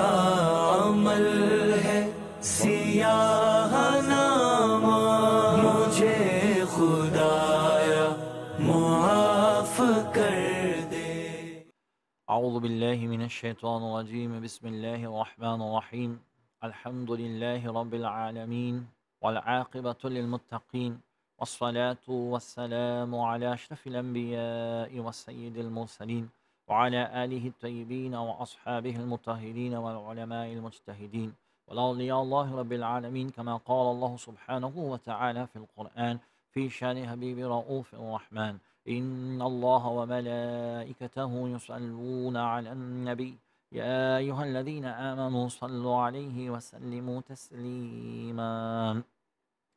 क्या अमल है सियाह नामा أعوذ بالله من الشيطان الرجيم بسم الله الرحمن الرحيم الحمد لله رب العالمين والعاقبة للمتقين والصلاة والسلام على أشرف الأنبياء والسيد المرسلين وعلى آله الطيبين وأصحابه المطهرين والعلماء المجتهدين والأولياء الله رب العالمين كما قال الله سبحانه وتعالى في القرآن في شان حبيب رؤوف الرحمن إن الله وملائكته يصلون على النبي يا أيها الذين آمنوا صلوا عليه وسلموا تسليما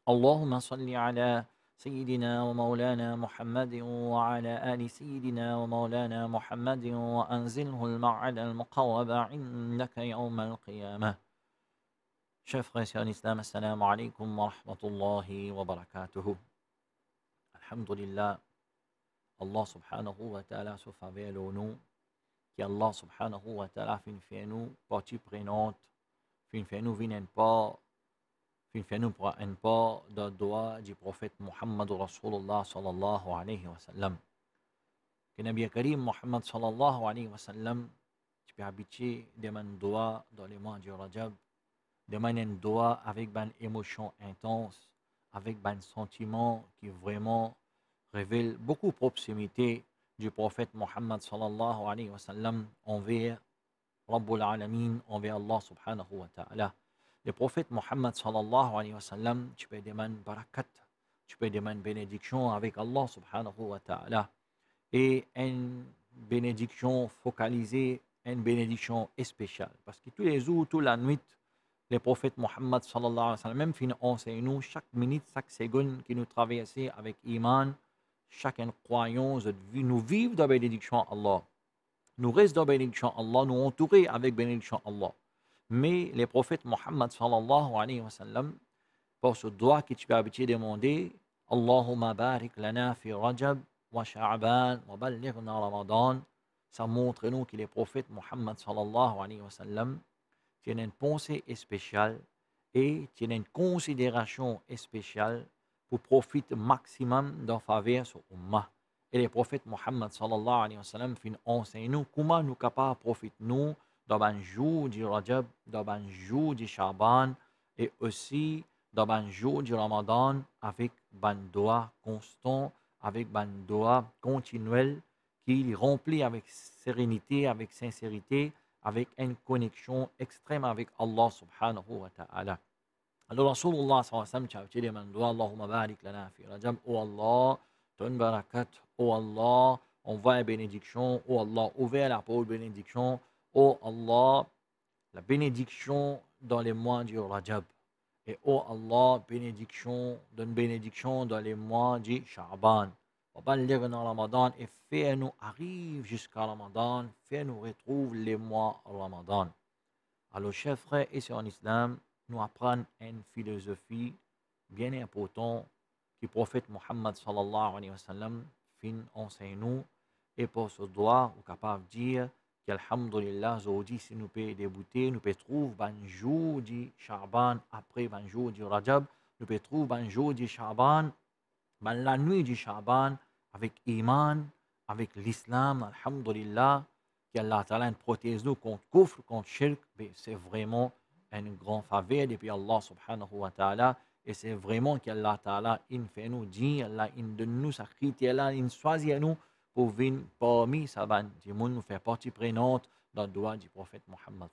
اللهم صل على سيدنا ومولانا محمد وعلى آل سيدنا ومولانا محمد وأنزله الموعد المقرب عندك يوم القيامة شيخ غيث الإسلام السلام عليكم ورحمة الله وبركاته الحمد لله الله سبحانه وتعالى سوف faveur nous الله سبحانه وتعالى فين فينو fin fait فين فينو فينن fin filifiano pour un port d'un doigt du prophète Muhammad Rasulullah sallallahu alayhi wa sallam. Que Nabi Karim Muhammad sallallahu alayhi wa sallam tu peux habiter des mains doigts dans les mois du Rajab, des mains doigt avec une ben émotion intense, avec un ben sentiment qui vraiment révèle beaucoup de proximité du prophète Muhammad sallallahu alayhi wa sallam envers Rabbul Alamin, envers Allah subhanahu wa ta'ala le prophète Mohammed sallallahu alayhi wa sallam, tu peux demander barakat, tu peux demander bénédiction avec Allah subhanahu wa ta'ala. Et une bénédiction focalisée, une bénédiction spéciale. Parce que tous les jours, toute la nuit, le prophète Mohammed sallallahu alayhi wa sallam, même nous chaque minute, chaque seconde qui nous traversait avec iman, chaque croyance, nous vivons de bénédiction Allah. Nous restons de bénédiction Allah, nous entourons avec bénédiction Allah. Mais les prophètes Mohammed sallallahu alayhi wa sallam, pour ce droit que tu as de demander, Allahumma barik lana fi Rajab wa Sha'ban wa balighna Ramadan. Ça montre nous que les prophètes Mohammed sallallahu alayhi wa sallam tiennent une pensée spéciale et tiennent une considération spéciale pour profiter maximum d'en faveur sur Ummah. Et les prophètes Mohammed sallallahu alayhi wa sallam fin nous comment nous capables profiter nous dans jour du Rajab, dans jour du Shaban et aussi dans jour du Ramadan avec Bandoa constant, avec Bandoa continuel qui remplit avec sérénité, avec sincérité, avec une connexion extrême avec Allah subhanahu wa ta'ala. Alors Rasulullah sallallahu alayhi wa sallam Allahumma barik lana fi Rajab, oh Allah, ton barakat, oh Allah, envoie la bénédiction, oh Allah, ouvre la porte bénédiction ô oh Allah, la bénédiction dans les mois du Rajab. Et ô oh Allah, bénédiction, donne bénédiction dans les mois du Sha'ban. Ramadan et fais-nous arrive jusqu'à Ramadan, fais-nous retrouver les mois Ramadan. Alors, chers frères et sœurs en islam, nous apprennent une philosophie bien importante que prophète Mohammed sallallahu alayhi wa sallam fin enseigne nous et pour ce droit, ou capable de dire qui, aujourd'hui, si nous pouvons débuter, nous pouvons trouver un jour du Shaban, après un jour du Rajab, nous pouvons trouver un jour du Shaban, la nuit du Shaban, avec Iman, avec l'islam, alhamdulillah, qu'Allah Ta'ala protège nous contre kufr, contre shirk, c'est vraiment une grande faveur depuis Allah subhanahu wa ta'ala. Et c'est vraiment qu'Allah Ta'ala, il fait nous dire, Allah, il donne nous sa critère, il choisit nous pour venir parmi Saban du monde nous faire partie prenante dans le droit du prophète Mohammed.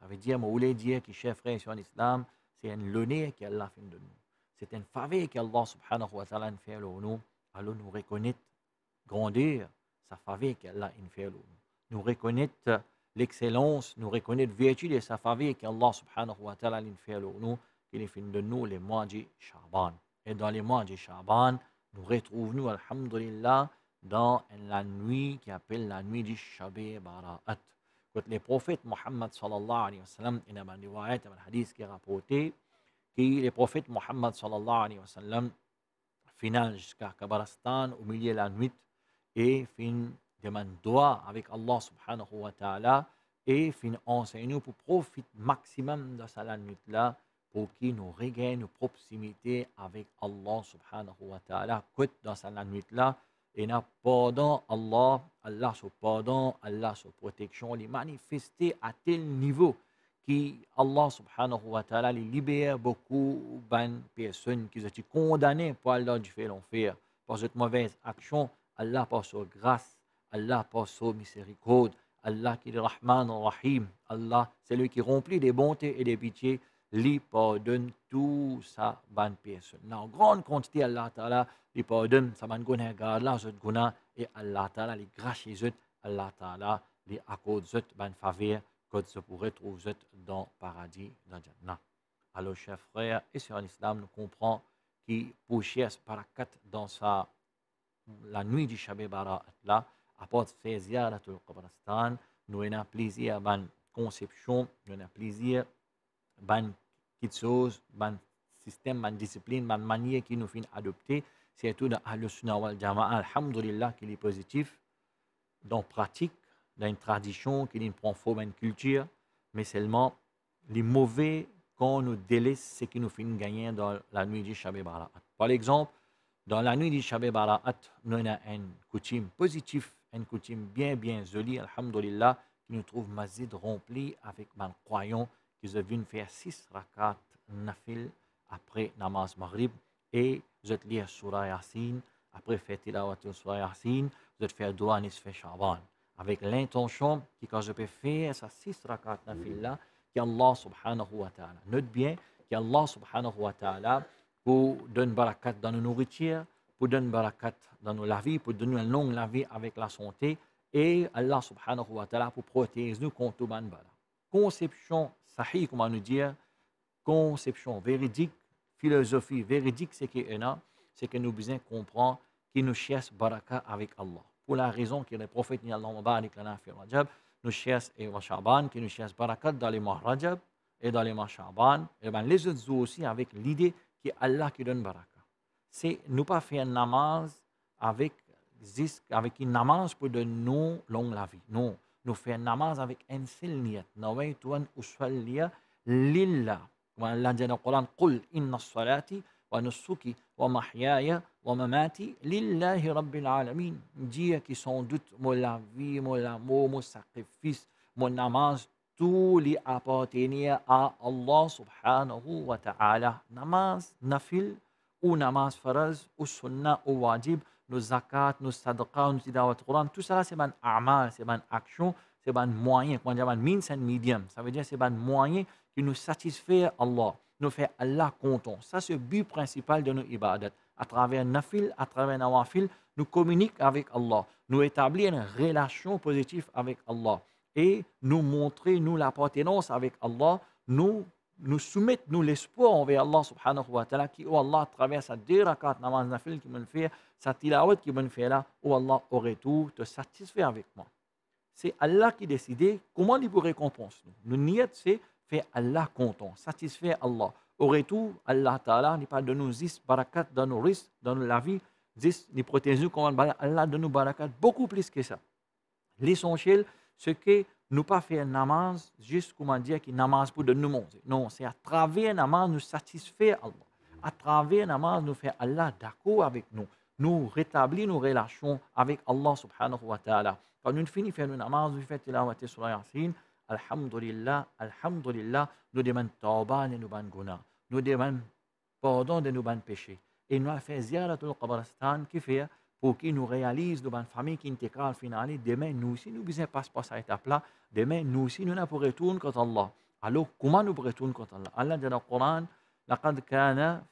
Ça veut dire, moi, voulais dire que chef sur l'islam, c'est un l'honneur qu'Allah fait de nous. C'est un faveur qu'Allah subhanahu wa ta'ala fait de nous. Allons nous reconnaître, grandir, sa faveur qu'Allah fait de nous. Nous reconnaître l'excellence, nous reconnaître la vertu de sa faveur qu'Allah subhanahu wa ta'ala fait de nous, qu'il fait de nous les mois de Chaban. Et dans les mois de Chaban, nous retrouvons, nous, alhamdulillah, dans la nuit qui appelle la nuit du Shabé Bara'at. Les prophètes Mohammed sallallahu alayhi wa sallam, il y a un hadith qui est rapporté, que les prophètes Mohammed sallallahu alayhi wa sallam finissent jusqu'à Kabarastan au milieu de la nuit et finissent demandent doigt avec Allah subhanahu wa ta'ala et fin d'enseigner pour profiter maximum de cette nuit-là pour qu'il nous regagne une proximité avec Allah subhanahu wa ta'ala, que dans cette nuit-là, et na pendant Allah, Allah son pardon, Allah son protection, les manifester à tel niveau qui Allah subhanahu wa ta'ala libère beaucoup de personnes qui ont été condamnées pour Allah du fait l'enfer, par cette mauvaise action. Allah par sa grâce, Allah par sa miséricorde, Allah qui est le Rahman, le Rahim, Allah, c'est lui qui remplit des bontés et des pitiés lui pardonne tout sa bonne personne. En grande quantité, Allah Ta'ala lui pardonne sa bonne gonne regarde la zut gona, et Allah Ta'ala lui grâche zut, Allah Ta'ala lui accorde zut bonne faveur, que se pourrait trouver zut dans paradis, dans Jannah. Alors, chers frère et sœurs en islam, nous comprenons qui poussait parakat dans sa, la nuit du Shabbat là, apporte part faire ziyarat al-Qabrastan, nous avons plaisir à bonne conception, nous a plaisir ban kit chose, ban système, ban discipline, ban manière qui nous fin adopter, c'est tout dans Al-Sunnah wal Jama'a, alhamdulillah, qu'il est positif, dans pratique, dans une tradition, qu'il est prend forme, une culture, mais seulement les mauvais qu'on nous délaisse, ce qui nous fait gagner dans la nuit du Shabbat Barahat. Par exemple, dans la nuit du Shabbat Barahat, nous avons un coutume positif, un coutume bien, bien joli, alhamdulillah, qui nous trouve mazid, rempli avec un ben, croyant que je viens faire six rakat nafil après namaz maghrib et je te lire Surah Yassin, après faire tilawat Surah Yasin, je te fais dua nisf Shaban. Avec l'intention que quand je peux faire ces six rakat nafil là, Allah subhanahu wa ta'ala, note bien Allah subhanahu wa ta'ala pour donner barakat dans nos nourritures, pour donner barakat dans nos la pour donner une longue la vie avec la santé, et Allah subhanahu wa ta'ala pour protéger nous contre tout Conception Sahih, comment nous dire, conception véridique, philosophie véridique, c'est qu'il a, c'est que nous besoin comprendre qu'il nous cherche baraka avec Allah. Pour la raison que le prophète ni Allah lana fi Rajab, nous chassent et Shaban, qui nous cherche baraka dans les mois Rajab et dans les mois Shaban, et eh ben, les autres aussi avec l'idée que Allah qui donne baraka. C'est nous pas faire un namaz avec avec une namaz pour de nous longue la vie. Non nous faire namaz avec un seul niyat. Nawaitu an usalliya lillah. وأن لدينا القرآن قل إن الصلاة ونسكي ومحياي ومماتي لله رب العالمين dire que sans doute mon vie, mon amour, mon sacrifice, mon namaz, tout lui appartenait à Allah subhanahu wa ta'ala. Namaz, nafil, ou namaz faraz, ou sunnah, ou wajib, nos zakat, nos sadaqah, nos idawat Quran, tout cela c'est un amal, c'est un action, c'est un moyen, quand on dit means and medium, ça veut dire c'est un moyen qui nous satisfait Allah, nous fait Allah content. Ça c'est le but principal de nos ibadat. À travers nafil, à travers nawafil, nous communiquons avec Allah, nous établissons une relation positive avec Allah et nous montrer nous l'appartenance avec Allah, nous nous soumettre, nous, l'espoir envers Allah subhanahu wa ta'ala, qui, oh Allah, à travers sa deux rakat namaz nafil qui me fait, sa tilawat qui me fait là, oh Allah, aurait tout, te satisfait avec moi. C'est Allah qui décide comment il vous récompense. Nous, niyat, c'est faire Allah content, satisfaire Allah. Au retour, Allah Ta'ala n'est pas de nous 10 barakat dans nos risques, dans la vie, 10 ni protège nous, comment Allah donne nous barakat beaucoup plus que ça. L'essentiel, c'est que nous pas faire namaz juste comment dire qui namaz pour de nous manger. Non, c'est à travers namaz nous satisfaire Allah. À travers namaz nous faire Allah d'accord avec nous. Nous rétablir nos relations avec Allah subhanahu wa ta'ala. Quand nous finissons faire namaz, nous faisons tilawat sur la Alhamdulillah, alhamdulillah, nous demandons tauba nous guna. Nous demandons pardon de nos péchés. Et nous faisons au qabristan qui fait pour qu'ils nous réalisent nos famille familles qui intégral finalement Demain, nous nous besoin passons pas cette étape-là. Demain, nous aussi, nous n'avons pas retourner contre Allah. Alors, comment nous retourner contre Allah Allah dans le Coran, لقد كان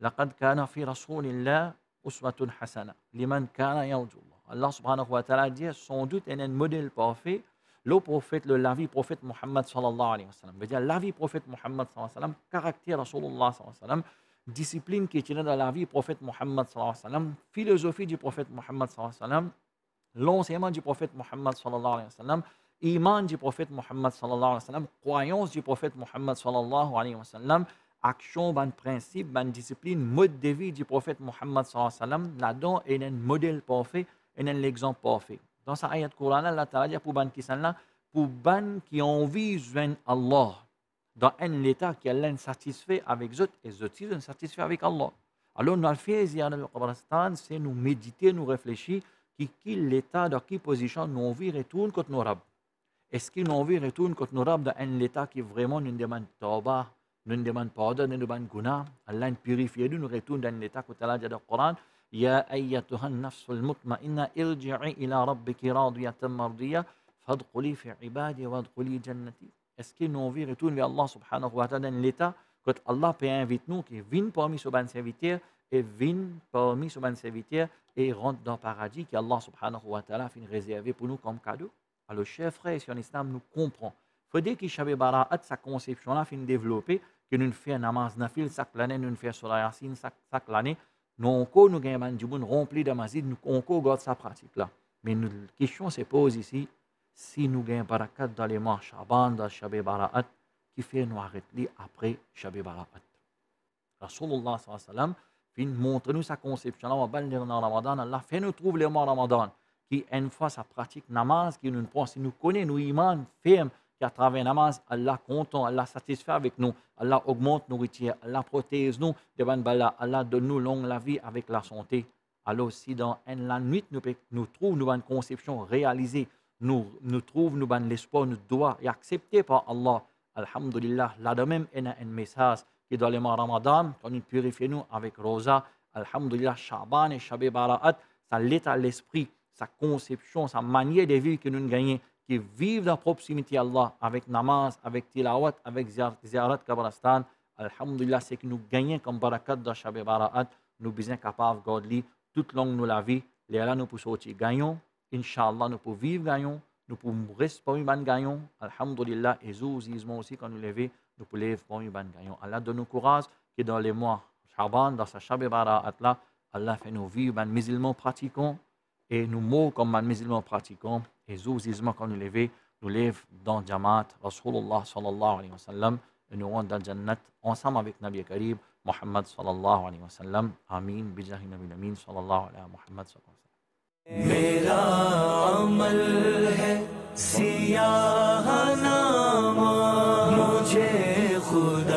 لقد كان في رسول الله أسوة حسنة لمن كان يرجو الله. Allah subhanahu wa ta'ala dit, sans doute, il y a un modèle parfait le prophète, le lavi prophète Mohammed sallallahu alayhi wa sallam. veut dire la vie prophète Mohammed sallallahu alayhi wa sallam, caractère Rasulullah sallallahu alayhi wa sallam, discipline qui est tirée dans la vie prophète Mohammed sallallahu alayhi wa sallam, philosophie du prophète Mohammed sallallahu alayhi wa sallam, l'enseignement du prophète Mohammed sallallahu alayhi iman du prophète Mohammed sallallahu alayhi wa sallam, croyance du prophète Mohammed sallallahu alayhi wa sallam, action, ban principe, ban discipline, mode de vie du prophète Mohammed sallallahu alayhi wa sallam, là-dedans, il y a un modèle parfait, il un exemple parfait. Dans sa ayat Coran, la Ta'ala pour ban qui Sallam, pour ban qui ont un Allah, dans un état qui est satisfait avec eux, et eux, sont satisfaits avec Allah. Alors, nous avons c'est nous méditer, nous réfléchir, qui, est l'état, dans quelle position nous vivons, retourne quand nous rabs. Est-ce que nos vies retournent quand nous sommes dans un état qui vraiment nous demande tauba, nous demande pardon, nous demande guna, Allah nous purifie, nous retourne dans l'état que Allah dit dans le Coran, يا أيتها النفس المطمئنة ارجعي إلى ربك راضية مرضية فادخلي في عبادي وادخلي جنتي Est-ce que nos vies retournent vers Allah subhanahu wa ta'ala dans l'état que Allah peut inviter nous qui vient parmi ses serviteurs et vient parmi ses serviteurs et rentre dans le paradis qui Allah subhanahu wa ta'ala a réservé pour nous comme cadeau Alors, chef frère, islam nous comprend. faut dire qu'il bara sa conception-là, fin développer, que nous faisons namaz nafil, chaque l'année, nous faisons sur la chaque l'année. Nous encore, nous gagnons du monde rempli de mazid, nous encore gardons sa pratique-là. Mais la question se pose ici, si nous gagnons barakat dans les mois Shaban, dans bara Bara'at, qui fait nous arrêter après bara Bara'at. Rasulullah sallallahu alaihi wa sallam, montre-nous sa conception. là Allah, fait nous trouver les mois Ramadan qui une fois sa pratique namaz, qui nous pense, nous connaît, nous iman ferme, qu'à travers namaz, Allah content, Allah satisfait avec nous, Allah augmente nos nourriture, Allah protège nous, Allah, Allah donne nous longue la vie avec la santé. Alors si dans la nuit, nous, nous trouvons une conception réalisée, nous, nous trouvons nous, l'espoir, nous doit et accepté par Allah, Alhamdulillah, là de même, il un message qui dans le mois Ramadan, quand nous purifions nous avec Rosa, Alhamdulillah, Shaban et Shabé Bara'at, ça l'est à l'esprit sa conception, sa manière de vivre que nous gagnons, qui vivent dans la proximité d'Allah, avec namaz, avec tilawat, avec ziarat kabarastan. Alhamdulillah, c'est que nous gagnons comme barakat dans Shabbat Baraat, nous sommes capables de garder tout le long de la vie, les là nous pouvons sortir gagnons, Inch'Allah, nous pouvons vivre gagnons, nous pouvons rester parmi gagnons, Alhamdulillah, et nous aussi quand nous levons, nous pouvons lever parmi gagnons. Allah donne nous courage que dans les mois Shaban, dans sa Shabibaraat, Baraat là, Allah fait nous vivre, ben musulmans pratiquants. Et nous mots, comme un musulman pratiquant et zouzizement quand nous levons, nous lève dans Jamaat, Rasulullah sallallahu alayhi wa sallam, et nous rentre dans le Jannat, ensemble avec Nabi Karib, Muhammad sallallahu alayhi wa sallam, Amin, Bijahi Nabi Amin, sallallahu alayhi wa Muhammad sallallahu alayhi wa sallam. Mera amal hai siyaha nama, mujhe khud